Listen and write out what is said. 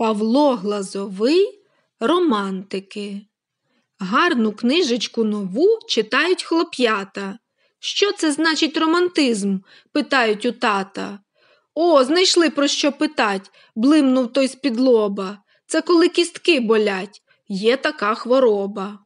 Павло Глазовий Романтики. Гарну книжечку нову читають хлоп'ята. Що це значить романтизм? питають у тата. О, знайшли про що питать, блимнув той з-під лоба. Це коли кістки болять, є така хвороба.